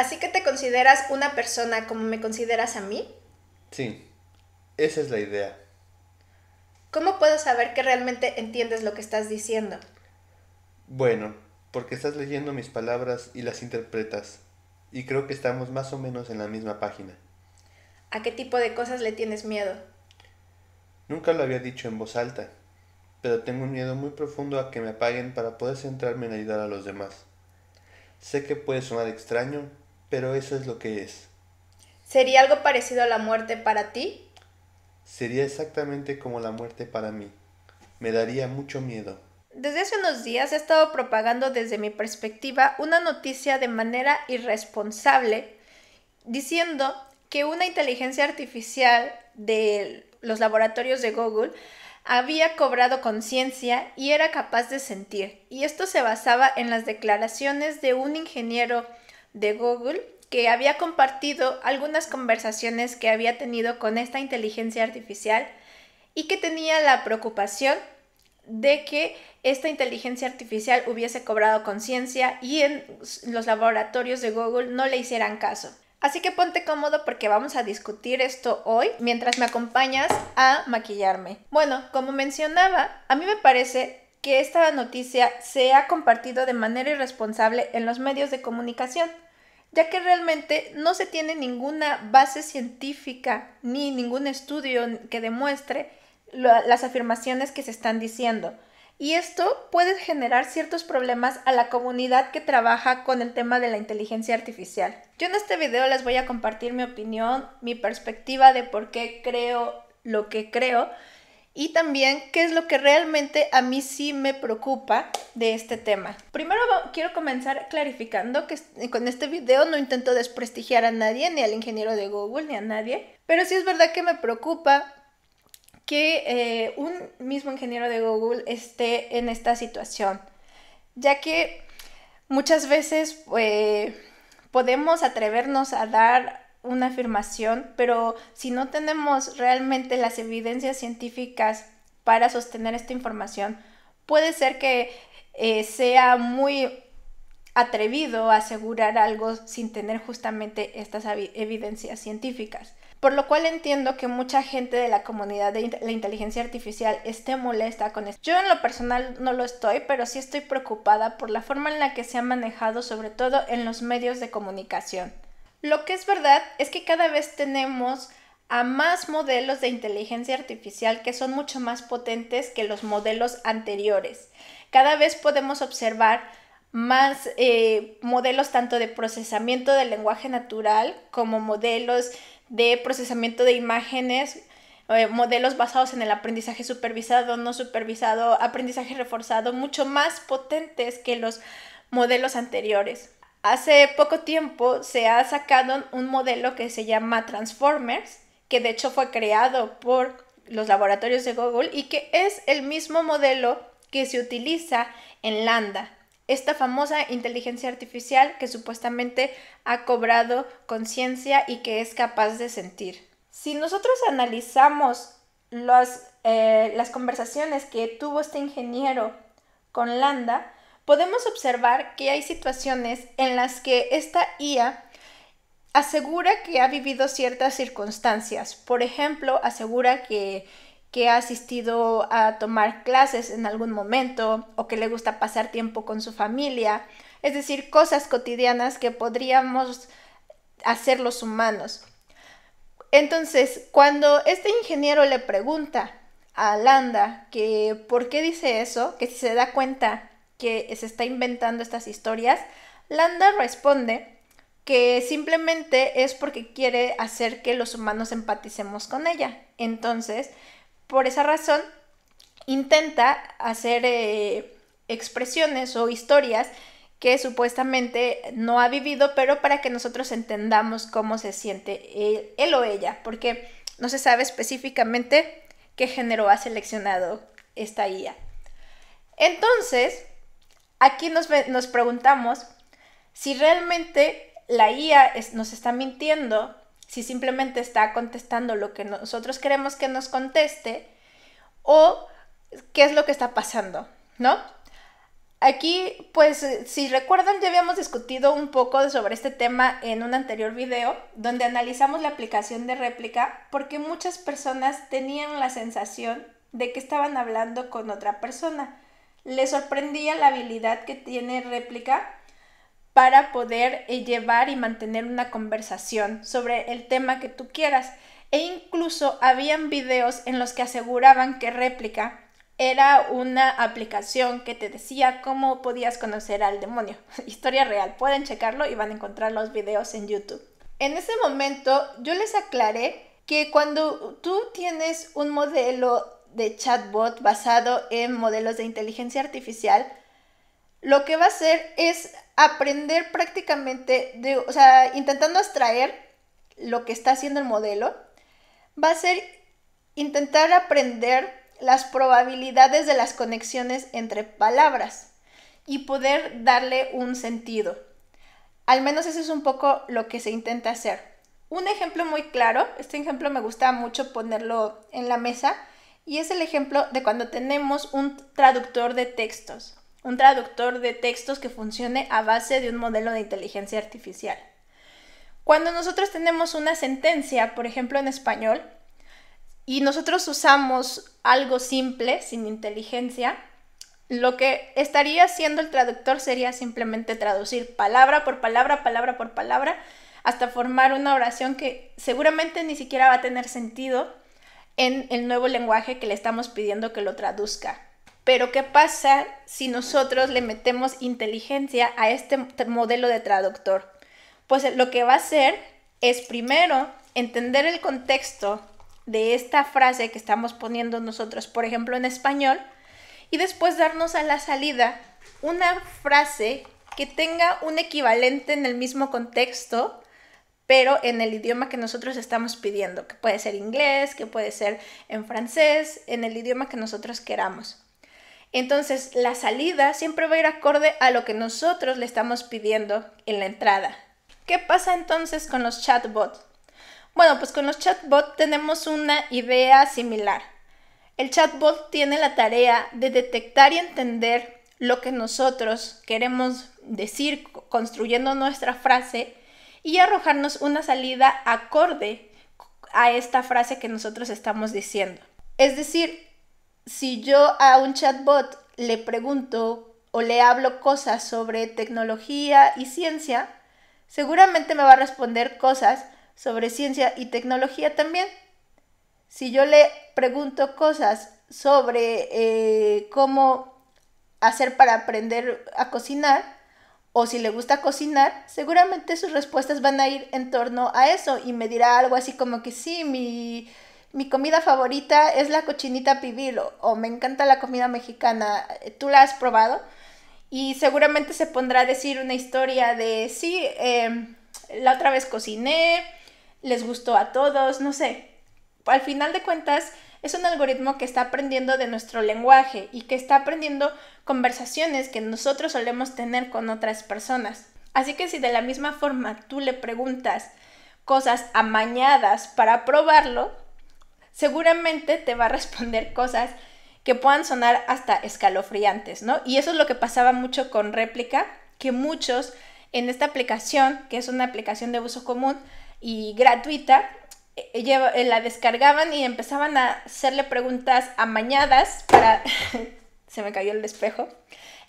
Así que te consideras una persona como me consideras a mí. Sí, esa es la idea. ¿Cómo puedo saber que realmente entiendes lo que estás diciendo? Bueno, porque estás leyendo mis palabras y las interpretas, y creo que estamos más o menos en la misma página. ¿A qué tipo de cosas le tienes miedo? Nunca lo había dicho en voz alta, pero tengo un miedo muy profundo a que me apaguen para poder centrarme en ayudar a los demás. Sé que puede sonar extraño, pero eso es lo que es. ¿Sería algo parecido a la muerte para ti? Sería exactamente como la muerte para mí. Me daría mucho miedo. Desde hace unos días he estado propagando desde mi perspectiva una noticia de manera irresponsable diciendo que una inteligencia artificial de los laboratorios de Google había cobrado conciencia y era capaz de sentir. Y esto se basaba en las declaraciones de un ingeniero de Google que había compartido algunas conversaciones que había tenido con esta inteligencia artificial y que tenía la preocupación de que esta inteligencia artificial hubiese cobrado conciencia y en los laboratorios de Google no le hicieran caso. Así que ponte cómodo porque vamos a discutir esto hoy mientras me acompañas a maquillarme. Bueno, como mencionaba, a mí me parece que esta noticia se ha compartido de manera irresponsable en los medios de comunicación ya que realmente no se tiene ninguna base científica ni ningún estudio que demuestre las afirmaciones que se están diciendo. Y esto puede generar ciertos problemas a la comunidad que trabaja con el tema de la inteligencia artificial. Yo en este video les voy a compartir mi opinión, mi perspectiva de por qué creo lo que creo y también qué es lo que realmente a mí sí me preocupa de este tema. Primero quiero comenzar clarificando que con este video no intento desprestigiar a nadie, ni al ingeniero de Google, ni a nadie, pero sí es verdad que me preocupa que eh, un mismo ingeniero de Google esté en esta situación, ya que muchas veces eh, podemos atrevernos a dar una afirmación, pero si no tenemos realmente las evidencias científicas para sostener esta información, puede ser que eh, sea muy atrevido asegurar algo sin tener justamente estas evidencias científicas. Por lo cual entiendo que mucha gente de la comunidad de la inteligencia artificial esté molesta con esto. Yo en lo personal no lo estoy, pero sí estoy preocupada por la forma en la que se ha manejado, sobre todo en los medios de comunicación. Lo que es verdad es que cada vez tenemos a más modelos de inteligencia artificial que son mucho más potentes que los modelos anteriores. Cada vez podemos observar más eh, modelos tanto de procesamiento del lenguaje natural como modelos de procesamiento de imágenes, eh, modelos basados en el aprendizaje supervisado, no supervisado, aprendizaje reforzado, mucho más potentes que los modelos anteriores. Hace poco tiempo se ha sacado un modelo que se llama Transformers, que de hecho fue creado por los laboratorios de Google y que es el mismo modelo que se utiliza en Landa, esta famosa inteligencia artificial que supuestamente ha cobrado conciencia y que es capaz de sentir. Si nosotros analizamos las eh, conversaciones que tuvo este ingeniero con Landa, podemos observar que hay situaciones en las que esta IA asegura que ha vivido ciertas circunstancias. Por ejemplo, asegura que, ha asistido a tomar clases en algún momento o que le gusta pasar tiempo con su familia. Es decir, cosas cotidianas que podríamos hacer los humanos. Entonces, cuando este ingeniero le pregunta a Landa que por qué dice eso, que si se da cuenta que se está inventando estas historias, Landa responde que simplemente es porque quiere hacer que los humanos empaticemos con ella. Entonces, por esa razón, intenta hacer eh, expresiones o historias que supuestamente no ha vivido, pero para que nosotros entendamos cómo se siente él, él o ella, porque no se sabe específicamente qué género ha seleccionado esta IA. Entonces, aquí nos, preguntamos si realmente la IA nos está mintiendo, si simplemente está contestando lo que nosotros queremos que nos conteste, o qué es lo que está pasando, ¿no? Aquí, pues, eh, si recuerdan, ya habíamos discutido un poco sobre este tema en un anterior video, donde analizamos la aplicación de réplica, porque muchas personas tenían la sensación de que estaban hablando con otra persona le sorprendía la habilidad que tiene réplica para poder eh, llevar y mantener una conversación sobre el tema que tú quieras. E incluso habían videos en los que aseguraban que réplica era una aplicación que te decía cómo podías conocer al demonio. Historia real, pueden checarlo y van a encontrar los videos en YouTube. En ese momento yo les aclaré que cuando tú tienes un modelo de chatbot basado en modelos de inteligencia artificial, lo que va a hacer es aprender prácticamente, o sea, intentando extraer lo que está haciendo el modelo, va a ser intentar aprender las probabilidades de las conexiones entre palabras y poder darle un sentido. Al menos eso es un poco lo que se intenta hacer. Un ejemplo muy claro, este ejemplo me gusta mucho ponerlo en la mesa, y es el ejemplo de cuando tenemos un traductor de textos, un traductor de textos que funcione a base de un modelo de inteligencia artificial. Cuando nosotros tenemos una sentencia, por ejemplo en español, y nosotros usamos algo simple, sin inteligencia, lo que estaría haciendo el traductor sería simplemente traducir palabra por palabra, palabra por palabra, hasta formar una oración que seguramente ni siquiera va a tener sentido en el nuevo lenguaje que le estamos pidiendo que lo traduzca. Pero ¿qué pasa si nosotros le metemos inteligencia a este modelo de traductor? Pues lo que va a hacer es primero entender el contexto de esta frase que estamos poniendo nosotros, por ejemplo, en español, y después darnos a la salida una frase que tenga un equivalente en el mismo contexto, pero en el idioma que nosotros estamos pidiendo, que puede ser inglés, que puede ser en francés, en el idioma que nosotros queramos. Entonces, la salida siempre va a ir acorde a lo que nosotros le estamos pidiendo en la entrada. ¿Qué pasa entonces con los chatbots? Bueno, pues con los chatbots tenemos una idea similar. El chatbot tiene la tarea de detectar y entender lo que nosotros queremos decir construyendo nuestra frase y arrojarnos una salida acorde a esta frase que nosotros estamos diciendo. Es decir, si yo a un chatbot le pregunto o le hablo cosas sobre tecnología y ciencia, seguramente me va a responder cosas sobre ciencia y tecnología también. Si yo le pregunto cosas sobre eh, cómo hacer para aprender a cocinar, o si le gusta cocinar, seguramente sus respuestas van a ir en torno a eso y me dirá algo así como que sí, mi, comida favorita es la cochinita pibil o, me encanta la comida mexicana, eh, ¿tú la has probado? Y seguramente se pondrá a decir una historia de sí, em, la otra vez cociné, les gustó a todos, no sé. Al final de cuentas, es un algoritmo que está aprendiendo de nuestro lenguaje y que está aprendiendo conversaciones que nosotros solemos tener con otras personas. Así que si de la misma forma tú le preguntas cosas amañadas para probarlo, seguramente te va a responder cosas que puedan sonar hasta escalofriantes, ¿no? Y eso es lo que pasaba mucho con réplica, que muchos en esta aplicación, que es una aplicación de uso común y gratuita, eh, la descargaban y empezaban a hacerle preguntas amañadas para... se me cayó el despejo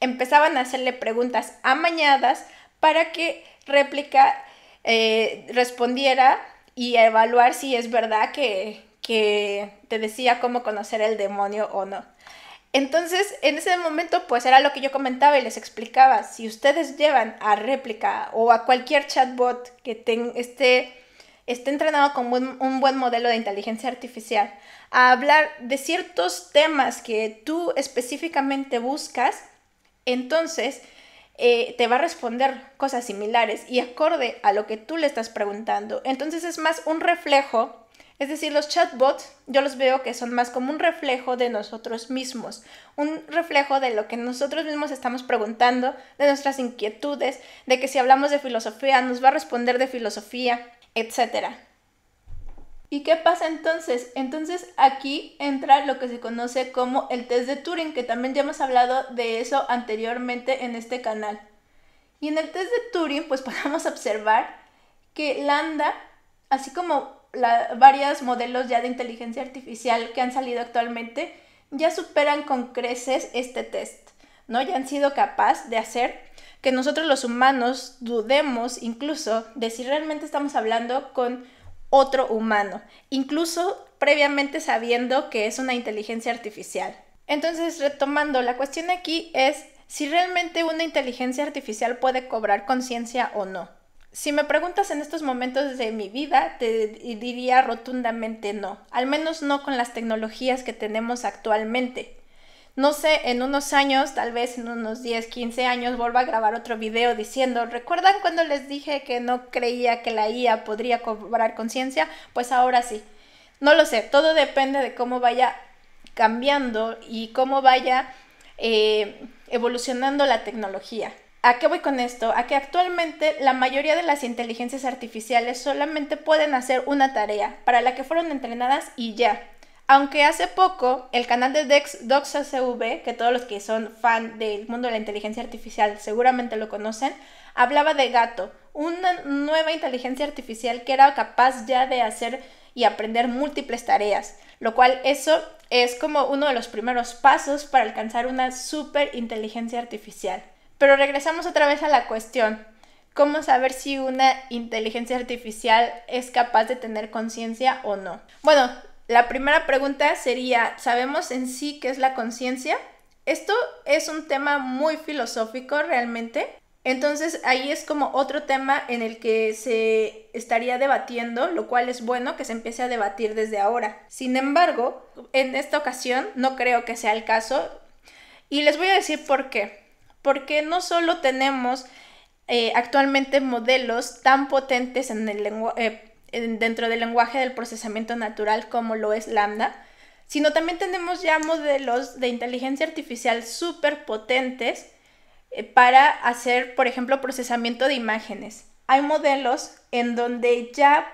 Empezaban a hacerle preguntas amañadas para que réplica eh, respondiera y evaluar si es verdad que, te decía cómo conocer el demonio o no. Entonces, en ese momento, pues era lo que yo comentaba y les explicaba. Si ustedes llevan a réplica o a cualquier chatbot que ten, esté esté entrenado con un, buen modelo de inteligencia artificial a hablar de ciertos temas que tú específicamente buscas, entonces eh, te va a responder cosas similares y acorde a lo que tú le estás preguntando. Entonces es más un reflejo, es decir, los chatbots yo los veo que son más como un reflejo de nosotros mismos, un reflejo de lo que nosotros mismos estamos preguntando, de nuestras inquietudes, de que si hablamos de filosofía nos va a responder de filosofía, etcétera. ¿Y qué pasa entonces? Entonces aquí entra lo que se conoce como el test de Turing, que también ya hemos hablado de eso anteriormente en este canal. Y en el test de Turing pues podemos observar que lambda, así como la, varios modelos ya de inteligencia artificial que han salido actualmente, ya superan con creces este test, ¿no? Ya han sido capaz de hacer que nosotros los humanos dudemos incluso de si realmente estamos hablando con otro humano, incluso previamente sabiendo que es una inteligencia artificial. Entonces, retomando, la cuestión aquí es si realmente una inteligencia artificial puede cobrar conciencia o no. Si me preguntas en estos momentos de mi vida, te diría rotundamente no, al menos no con las tecnologías que tenemos actualmente no sé, en unos años, tal vez en unos 10, 15 años, vuelvo a grabar otro video diciendo, ¿recuerdan cuando les dije que no creía que la IA podría cobrar conciencia? Pues ahora sí. No lo sé, todo depende de cómo vaya cambiando y cómo vaya eh, evolucionando la tecnología. ¿A qué voy con esto? A que actualmente la mayoría de las inteligencias artificiales solamente pueden hacer una tarea para la que fueron entrenadas y ya. Aunque hace poco el canal de Dex DoxACV, que todos los que son fan del mundo de la inteligencia artificial seguramente lo conocen, hablaba de Gato, una nueva inteligencia artificial que era capaz ya de hacer y aprender múltiples tareas, lo cual eso es como uno de los primeros pasos para alcanzar una super inteligencia artificial. Pero regresamos otra vez a la cuestión, ¿Cómo saber si una inteligencia artificial es capaz de tener conciencia o no? Bueno, la primera pregunta sería, ¿sabemos en sí qué es la conciencia? Esto es un tema muy filosófico realmente. Entonces ahí es como otro tema en el que se estaría debatiendo, lo cual es bueno que se empiece a debatir desde ahora. Sin embargo, en esta ocasión no creo que sea el caso y les voy a decir por qué. Porque no solo tenemos eh, actualmente modelos tan potentes en el lenguaje, eh, dentro del lenguaje del procesamiento natural como lo es lambda, sino también tenemos ya modelos de inteligencia artificial súper potentes eh, para hacer, por ejemplo, procesamiento de imágenes. Hay modelos en donde ya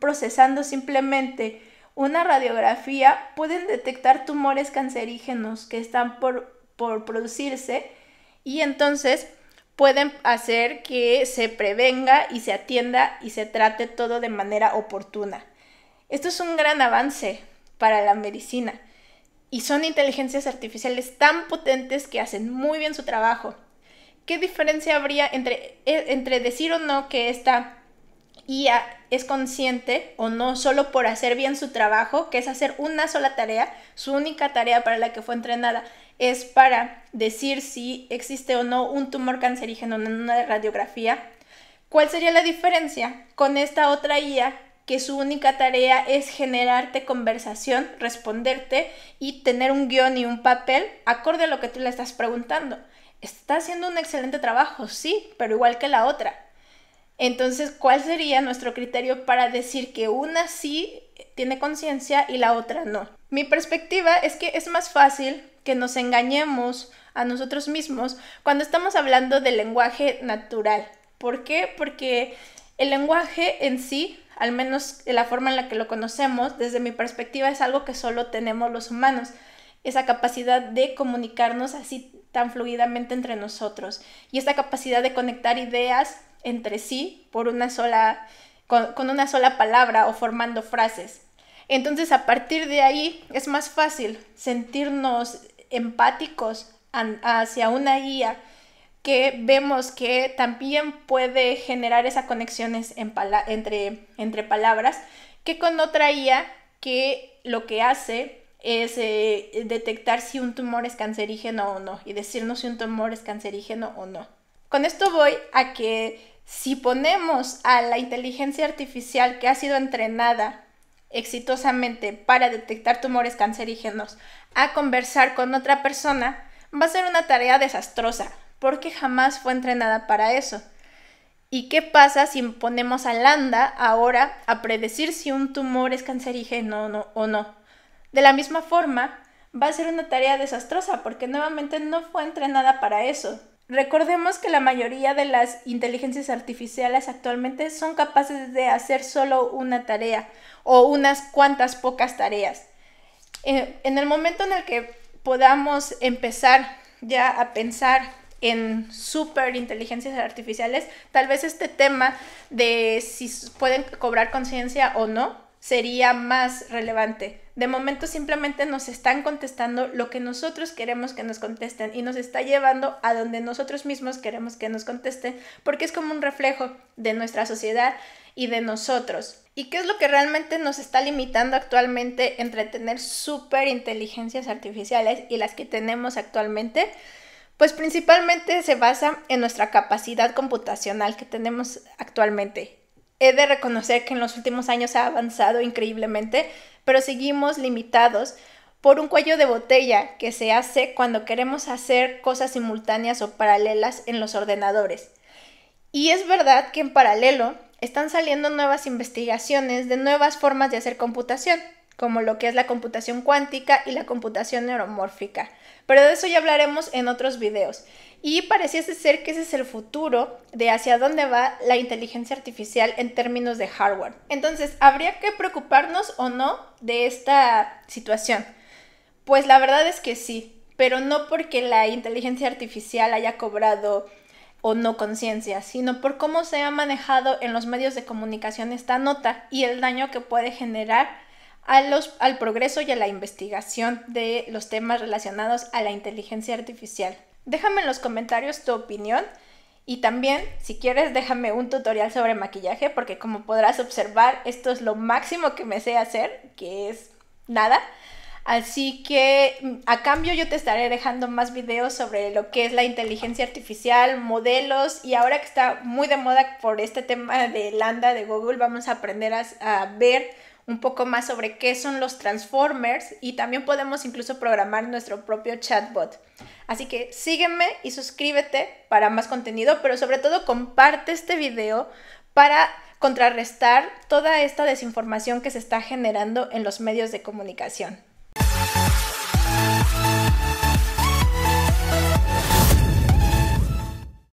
procesando simplemente una radiografía pueden detectar tumores cancerígenos que están por, por producirse y entonces pueden hacer que se prevenga y se atienda y se trate todo de manera oportuna. Esto es un gran avance para la medicina y son inteligencias artificiales tan potentes que hacen muy bien su trabajo. ¿Qué diferencia habría entre, e, entre decir o no que esta IA es consciente o no solo por hacer bien su trabajo, que es hacer una sola tarea, su única tarea para la que fue entrenada, es para decir si existe o no un tumor cancerígeno en una radiografía. ¿Cuál sería la diferencia con esta otra IA que su única tarea es generarte conversación, responderte y tener un guión y un papel acorde a lo que tú le estás preguntando. Está haciendo un excelente trabajo, sí, pero igual que la otra. Entonces, ¿cuál sería nuestro criterio para decir que una sí tiene conciencia y la otra no? Mi perspectiva es que es más fácil que nos engañemos a nosotros mismos cuando estamos hablando del lenguaje natural. ¿Por qué? Porque el lenguaje en sí, al menos la forma en la que lo conocemos, desde mi perspectiva, es algo que solo tenemos los humanos, esa capacidad de comunicarnos así tan fluidamente entre nosotros y esta capacidad de conectar ideas entre sí por una sola con una sola palabra o formando frases. Entonces, a partir de ahí es más fácil sentirnos empáticos hacia una guía que vemos que también puede generar esas conexiones entre, entre, palabras que con otra IA que lo que hace es eh, detectar si un tumor es cancerígeno o no y decirnos si un tumor es cancerígeno o no. Con esto voy a que si ponemos a la inteligencia artificial que ha sido entrenada exitosamente para detectar tumores cancerígenos a conversar con otra persona va a ser una tarea desastrosa, porque jamás fue entrenada para eso. ¿Y qué pasa si ponemos a Landa ahora a predecir si un tumor es cancerígeno o no? De la misma forma, va a ser una tarea desastrosa porque nuevamente no fue entrenada para eso. Recordemos que la mayoría de las inteligencias artificiales actualmente son capaces de hacer solo una tarea o unas cuantas pocas tareas. Eh, en el momento en el que podamos empezar ya a pensar en super inteligencias artificiales, tal vez este tema de si pueden cobrar conciencia o no sería más relevante. De momento simplemente nos están contestando lo que nosotros queremos que nos contesten y nos está llevando a donde nosotros mismos queremos que nos contesten porque es como un reflejo de nuestra sociedad y de nosotros. ¿Y qué es lo que realmente nos está limitando actualmente entre tener super inteligencias artificiales y las que tenemos actualmente? Pues principalmente se basa en nuestra capacidad computacional que tenemos actualmente he de reconocer que en los últimos años ha avanzado increíblemente, pero seguimos limitados por un cuello de botella que se hace cuando queremos hacer cosas simultáneas o paralelas en los ordenadores. Y es verdad que en paralelo están saliendo nuevas investigaciones de nuevas formas de hacer computación, como lo que es la computación cuántica y la computación neuromórfica. Pero de eso ya hablaremos en otros videos. Y pareciese ser que ese es el futuro de hacia dónde va la inteligencia artificial en términos de hardware. Entonces, ¿habría que preocuparnos o no de esta situación? Pues la verdad es que sí, pero no porque la inteligencia artificial haya cobrado o no conciencia, sino por cómo se ha manejado en los medios de comunicación esta nota y el daño que puede generar al progreso y a la investigación de los temas relacionados a la inteligencia artificial. Déjame en los comentarios tu opinión y también, si quieres, déjame un tutorial sobre maquillaje porque como podrás observar, esto es lo máximo que me sé hacer, que es nada. Así que mm, a cambio yo te estaré dejando más videos sobre lo que es la inteligencia artificial, modelos y ahora que está muy de moda por este tema de Landa de Google, vamos a aprender a ver un poco más sobre qué son los Transformers y también podemos incluso programar nuestro propio chatbot. Así que sígueme y suscríbete para más contenido, pero sobre todo comparte este video para contrarrestar toda esta desinformación que se está generando en los medios de comunicación.